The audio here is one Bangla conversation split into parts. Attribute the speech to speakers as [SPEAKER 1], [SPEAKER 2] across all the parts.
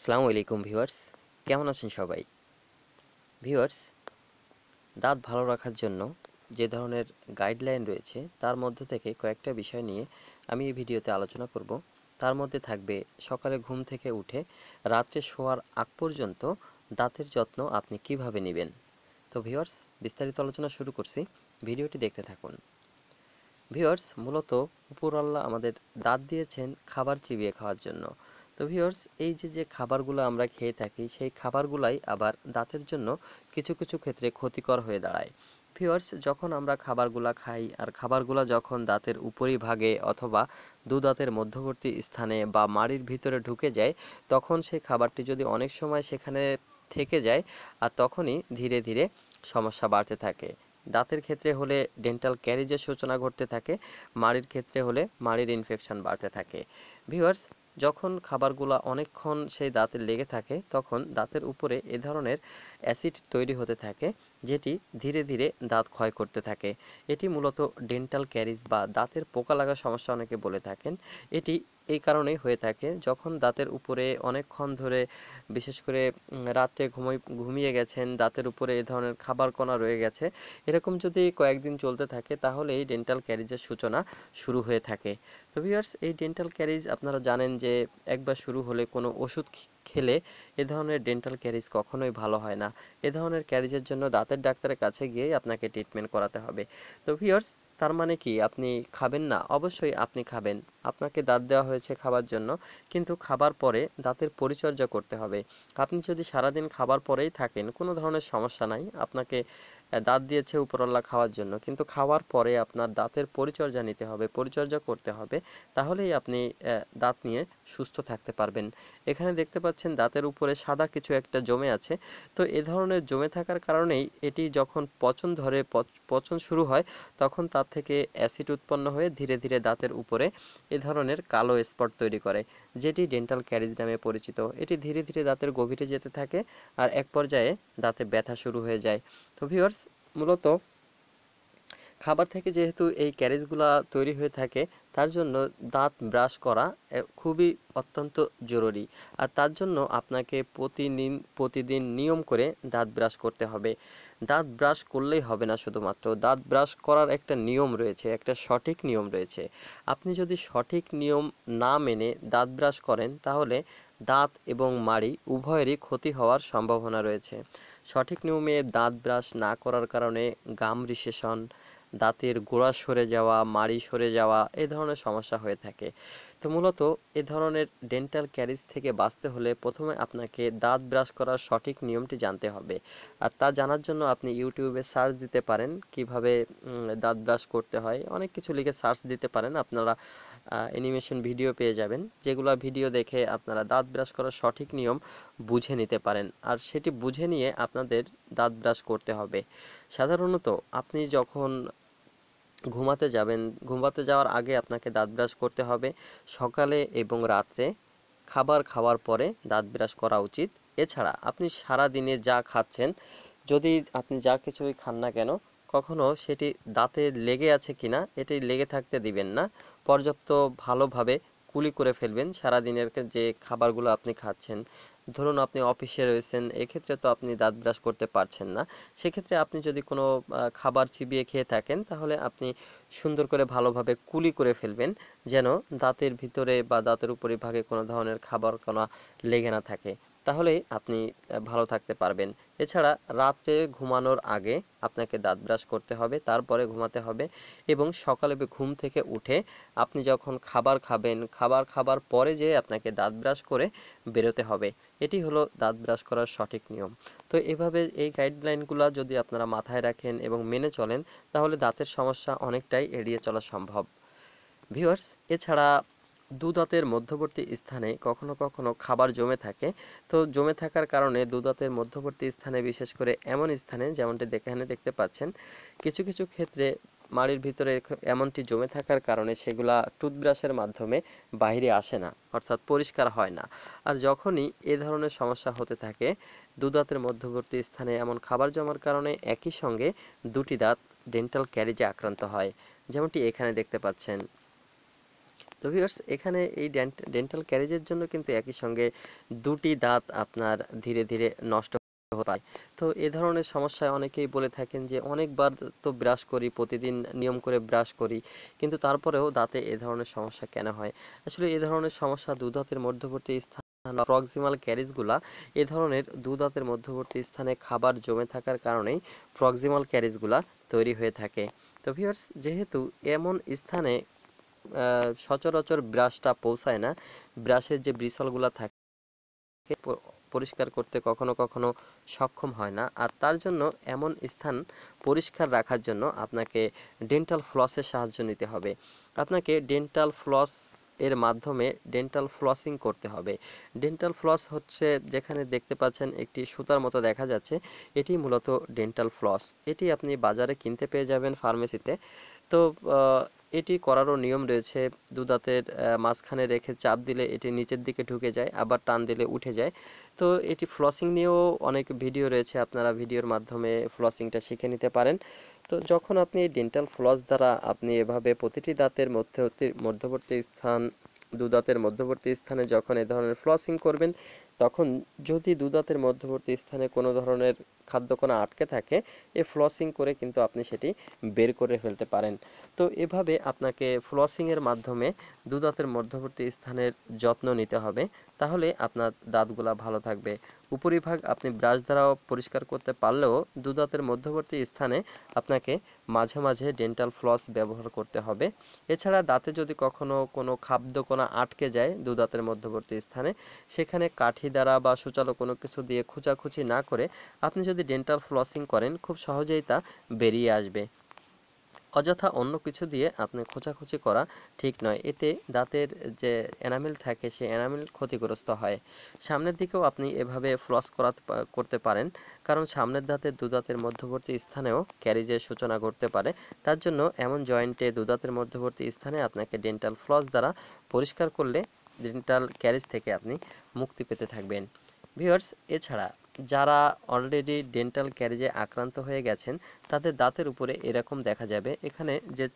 [SPEAKER 1] আসসালামু আলাইকুম ভিউয়ার্স কেমন আছেন সবাই ভিউয়ার্স দাঁত ভালো রাখার জন্য যে ধরনের গাইডলাইন রয়েছে তার মধ্য থেকে কয়েকটা বিষয় নিয়ে আমি এই ভিডিওতে আলোচনা করব তার মধ্যে থাকবে সকালে ঘুম থেকে উঠে রাত্রে শোয়ার আগ পর্যন্ত দাঁতের যত্ন আপনি কিভাবে নেবেন তো ভিউয়ার্স বিস্তারিত আলোচনা শুরু করছি ভিডিওটি দেখতে থাকুন ভিউয়ার্স মূলত উপরওয়াল্লা আমাদের দাঁত দিয়েছেন খাবার চিবিয়ে খাওয়ার জন্য তো ভিওর্স এই যে যে খাবারগুলো আমরা খেয়ে থাকি সেই খাবারগুলাই আবার দাঁতের জন্য কিছু কিছু ক্ষেত্রে ক্ষতিকর হয়ে দাঁড়ায় ভিওর্স যখন আমরা খাবারগুলা খাই আর খাবারগুলা যখন দাঁতের উপরিভাগে অথবা দু দাঁতের মধ্যবর্তী স্থানে বা মাড়ির ভিতরে ঢুকে যায় তখন সেই খাবারটি যদি অনেক সময় সেখানে থেকে যায় আর তখনই ধীরে ধীরে সমস্যা বাড়তে থাকে দাঁতের ক্ষেত্রে হলে ডেন্টাল ক্যারিজের সূচনা ঘটতে থাকে মাড়ির ক্ষেত্রে হলে মাড়ির ইনফেকশন বাড়তে থাকে ভিউয়ার্স যখন খাবারগুলা অনেকক্ষণ সেই দাঁতে লেগে থাকে তখন দাঁতের উপরে এ ধরনের অ্যাসিড তৈরি হতে থাকে যেটি ধীরে ধীরে দাঁত ক্ষয় করতে থাকে এটি মূলত ডেন্টাল ক্যারিজ বা দাঁতের পোকা লাগার সমস্যা অনেকে বলে থাকেন এটি এই কারণেই হয়ে থাকে যখন দাঁতের উপরে অনেকক্ষণ ধরে বিশেষ করে রাতে ঘুমই ঘুমিয়ে গেছেন দাঁতের উপরে এ ধরনের খাবার কণা রয়ে গেছে এরকম যদি কয়েকদিন চলতে থাকে তাহলে এই ডেন্টাল ক্যারিজের সূচনা শুরু হয়ে থাকে তো ভিউয়ার্স এই ডেন্টাল ক্যারিজ আপনারা জানেন যে একবার শুরু হলে কোনো ওষুধ খেলে এ ধরনের ডেন্টাল ক্যারিজ কখনোই ভালো হয় না এ ধরনের ক্যারিজের জন্য দাঁতের ডাক্তারের কাছে গিয়ে আপনাকে ট্রিটমেন্ট করাতে হবে তো ভিওর্স তার মানে কি আপনি খাবেন না অবশ্যই আপনি খাবেন আপনাকে দাঁত দেওয়া হয়েছে খাবার জন্য কিন্তু খাবার পরে দাঁতের পরিচর্যা করতে হবে আপনি যদি সারাদিন খাবার পরেই থাকেন কোনো ধরনের সমস্যা নাই আপনাকে দাঁত দিয়েছে উপরওয়ালা খাওয়ার জন্য কিন্তু খাওয়ার পরে আপনার দাঁতের পরিচর্যা নিতে হবে পরিচর্যা করতে হবে তাহলেই আপনি দাঁত নিয়ে সুস্থ থাকতে পারবেন এখানে দেখতে পাচ্ছেন দাঁতের উপরে সাদা কিছু একটা জমে আছে তো এ ধরনের জমে থাকার কারণেই এটি যখন পচন ধরে পচন শুরু হয় তখন তার থেকে অ্যাসিড উৎপন্ন হয়ে ধীরে ধীরে দাঁতের উপরে এ ধরনের কালো স্পট তৈরি করে যেটি ডেন্টাল ক্যারিজ নামে পরিচিত এটি ধীরে ধীরে দাঁতের গভীরে যেতে থাকে আর এক পর্যায়ে দাঁতে ব্যথা শুরু হয়ে যায় তো ভিউয়ার্স মূলত খাবার থেকে যেহেতু এই ক্যারেজগুলা তৈরি হয়ে থাকে তার জন্য দাঁত ব্রাশ করা খুবই অত্যন্ত জরুরি আর তার জন্য আপনাকে প্রতিদিন প্রতিদিন নিয়ম করে দাঁত ব্রাশ করতে হবে দাঁত ব্রাশ করলেই হবে না শুধুমাত্র দাঁত ব্রাশ করার একটা নিয়ম রয়েছে একটা সঠিক নিয়ম রয়েছে আপনি যদি সঠিক নিয়ম না মেনে দাঁত ব্রাশ করেন তাহলে দাঁত এবং মাড়ি উভয়েরই ক্ষতি হওয়ার সম্ভাবনা রয়েছে সঠিক নিয়মে দাঁত ব্রাশ না করার কারণে গাম রিসেশন দাঁতের গোড়া সরে যাওয়া মাড়ি সরে যাওয়া এ ধরনের সমস্যা হয়ে থাকে তো মূলত এ ধরনের ডেন্টাল ক্যারিজ থেকে বাঁচতে হলে প্রথমে আপনাকে দাঁত ব্রাশ করার সঠিক নিয়মটি জানতে হবে আর তা জানার জন্য আপনি ইউটিউবে সার্চ দিতে পারেন কিভাবে দাঁত ব্রাশ করতে হয় অনেক কিছু লিখে সার্চ দিতে পারেন আপনারা অ্যানিমেশন ভিডিও পেয়ে যাবেন যেগুলো ভিডিও দেখে আপনারা দাঁত ব্রাশ করার সঠিক নিয়ম বুঝে নিতে পারেন আর সেটি বুঝে নিয়ে আপনাদের দাঁত ব্রাশ করতে হবে সাধারণত আপনি যখন ঘুমাতে যাবেন ঘুমাতে যাওয়ার আগে আপনাকে দাঁত ব্রাশ করতে হবে সকালে এবং রাত্রে খাবার খাওয়ার পরে দাঁত ব্রাশ করা উচিত এছাড়া আপনি সারা দিনে যা খাচ্ছেন যদি আপনি যা কিছুই খান না কেন কখনো সেটি দাঁতে লেগে আছে কিনা এটি লেগে থাকতে দিবেন না পর্যাপ্ত ভালোভাবে কুলি করে ফেলবেন সারা দিনের যে খাবারগুলো আপনি খাচ্ছেন ধরুন আপনি অফিসে রয়েছেন এক্ষেত্রে তো আপনি দাঁত ব্রাশ করতে পারছেন না সেক্ষেত্রে আপনি যদি কোনো খাবার চিবিয়ে খেয়ে থাকেন তাহলে আপনি সুন্দর করে ভালোভাবে কুলি করে ফেলবেন যেন দাঁতের ভিতরে বা দাঁতের উপরে ভাগে কোনো ধরনের খাবার কণা লেগে না থাকে তাহলে আপনি ভালো থাকতে পারবেন এছাড়া রাত্রে ঘুমানোর আগে আপনাকে দাঁত ব্রাশ করতে হবে তারপরে ঘুমাতে হবে এবং সকালে ঘুম থেকে উঠে আপনি যখন খাবার খাবেন খাবার খাবার পরে যে আপনাকে দাঁত ব্রাশ করে বেরোতে হবে এটি হলো দাঁত ব্রাশ করার সঠিক নিয়ম তো এভাবে এই গাইডলাইনগুলো যদি আপনারা মাথায় রাখেন এবং মেনে চলেন তাহলে দাঁতের সমস্যা অনেকটাই এড়িয়ে চলা সম্ভব ভিউয়ার্স এছাড়া দুদাঁতের মধ্যবর্তী স্থানে কখনো কখনো খাবার জমে থাকে তো জমে থাকার কারণে দুদাঁতের মধ্যবর্তী স্থানে বিশেষ করে এমন স্থানে যেমনটি দেখানে দেখতে পাচ্ছেন কিছু কিছু ক্ষেত্রে মাড়ির ভিতরে এমনটি জমে থাকার কারণে সেগুলা টুথব্রাশের মাধ্যমে বাইরে আসে না অর্থাৎ পরিষ্কার হয় না আর যখনই এ ধরনের সমস্যা হতে থাকে দুদাঁতের মধ্যবর্তী স্থানে এমন খাবার জমার কারণে একই সঙ্গে দুটি দাঁত ডেন্টাল ক্যারিজে আক্রান্ত হয় যেমনটি এখানে দেখতে পাচ্ছেন তো ভিউয়ার্স এখানে এই ডেন্টাল ক্যারেজের জন্য কিন্তু একই সঙ্গে দুটি দাঁত আপনার ধীরে ধীরে নষ্ট পায় তো এ ধরনের সমস্যায় অনেকেই বলে থাকেন যে অনেকবার তো ব্রাশ করি প্রতিদিন নিয়ম করে ব্রাশ করি কিন্তু তারপরেও দাঁতে এ ধরনের সমস্যা কেন হয় আসলে এ ধরনের সমস্যা দাঁতের মধ্যবর্তী স্থান প্রক্সিমাল ক্যারিজগুলা এ ধরনের দাঁতের মধ্যবর্তী স্থানে খাবার জমে থাকার কারণেই প্রক্সিমাল ক্যারিজগুলা তৈরি হয়ে থাকে তো ভিউয়ার্স যেহেতু এমন স্থানে সচরাচর ব্রাশটা পৌঁছায় না ব্রাশের যে ব্রিসলগুলো থাকে পরিষ্কার করতে কখনো কখনো সক্ষম হয় না আর তার জন্য এমন স্থান পরিষ্কার রাখার জন্য আপনাকে ডেন্টাল ফ্লসের সাহায্য নিতে হবে আপনাকে ডেন্টাল ফ্লস এর মাধ্যমে ডেন্টাল ফ্লসিং করতে হবে ডেন্টাল ফ্লস হচ্ছে যেখানে দেখতে পাচ্ছেন একটি সুতার মতো দেখা যাচ্ছে এটি মূলত ডেন্টাল ফ্লস এটি আপনি বাজারে কিনতে পেয়ে যাবেন ফার্মেসিতে তো এটি করারও নিয়ম রয়েছে দু দাঁতের মাঝখানে রেখে চাপ দিলে এটি নিচের দিকে ঢুকে যায় আবার টান দিলে উঠে যায় তো এটি ফ্লসিং নিয়েও অনেক ভিডিও রয়েছে আপনারা ভিডিওর মাধ্যমে ফ্লসিংটা শিখে নিতে পারেন তো যখন আপনি ডেন্টাল ফ্লস দ্বারা আপনি এভাবে প্রতিটি দাঁতের মধ্যবর্তী মধ্যবর্তী স্থান দু দাঁতের মধ্যবর্তী স্থানে যখন এ ধরনের ফ্লসিং করবেন তখন যদি দুদাঁতের মধ্যবর্তী স্থানে কোনো ধরনের খাদ্যকণা আটকে থাকে এ ফ্লসিং করে কিন্তু আপনি সেটি বের করে ফেলতে পারেন তো এভাবে আপনাকে ফ্লসিংয়ের মাধ্যমে দুদাঁতের মধ্যবর্তী স্থানের যত্ন নিতে হবে তাহলে আপনার দাঁতগুলা ভালো থাকবে উপরিভাগ আপনি ব্রাশ দ্বারাও পরিষ্কার করতে পারলেও দুদাঁতের মধ্যবর্তী স্থানে আপনাকে মাঝে মাঝে ডেন্টাল ফ্লস ব্যবহার করতে হবে এছাড়া দাঁতে যদি কখনো কোনো খাদ্যকণা আটকে যায় দুদাঁতের মধ্যবর্তী স্থানে সেখানে কাঠি দ্বারা বা সূচালো কোনো কিছু দিয়ে খোঁচাখুচি না করে আপনি যদি ডেন্টাল ফ্লসিং করেন খুব সহজেই তা বেরিয়ে আসবে অযথা অন্য কিছু দিয়ে আপনি খোঁচাখুচি করা ঠিক নয় এতে দাঁতের যে এনামেল থাকে সে এনামেল ক্ষতিগ্রস্ত হয় সামনের দিকেও আপনি এভাবে ফ্লস করা করতে পারেন কারণ সামনের দাঁতের দুদাঁতের মধ্যবর্তী স্থানেও ক্যারিজের সূচনা ঘটতে পারে তার জন্য এমন জয়েন্টে দুদাঁতের মধ্যবর্তী স্থানে আপনাকে ডেন্টাল ফ্লস দ্বারা পরিষ্কার করলে ডেন্টাল ক্যারেজ থেকে আপনি মুক্তি পেতে থাকবেন ভিওর্স এছাড়া যারা অলরেডি ডেন্টাল ক্যারেজে আক্রান্ত হয়ে গেছেন তাদের দাঁতের উপরে এরকম দেখা যাবে এখানে যে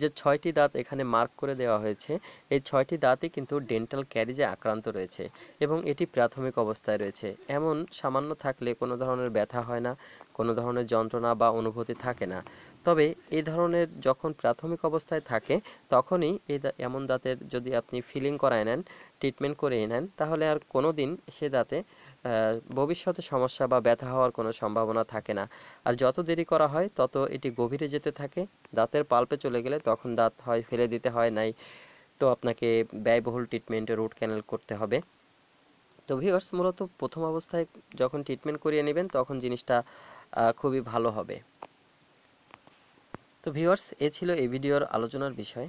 [SPEAKER 1] যে ছয়টি দাঁত এখানে মার্ক করে দেওয়া হয়েছে এই ছয়টি দাঁতই কিন্তু ডেন্টাল ক্যারিজে আক্রান্ত রয়েছে এবং এটি প্রাথমিক অবস্থায় রয়েছে এমন সামান্য থাকলে কোনো ধরনের ব্যথা হয় না কোনো ধরনের যন্ত্রণা বা অনুভূতি থাকে না তবে এই ধরনের যখন প্রাথমিক অবস্থায় থাকে তখনই এই এমন দাঁতের যদি আপনি ফিলিং করায় নেন ট্রিটমেন্ট করিয়ে নেন তাহলে আর কোনো দিন সে দাঁতে ভবিষ্যতে সমস্যা বা ব্যথা হওয়ার কোনো সম্ভাবনা থাকে না আর যত দেরি করা হয় তত এটি গভীরে যেতে থাকে দাঁতের পাল্পে চলে গেলে তখন দাঁত হয় ফেলে দিতে হয় নাই তো আপনাকে ব্যয়বহুল ট্রিটমেন্টে রুট ক্যানেল করতে হবে তো ভিওয়ার্স মূলত প্রথম অবস্থায় যখন ট্রিটমেন্ট করিয়ে নেবেন তখন জিনিসটা খুবই ভালো হবে তো ভিওয়ার্স এ ছিল এই ভিডিওর আলোচনার বিষয়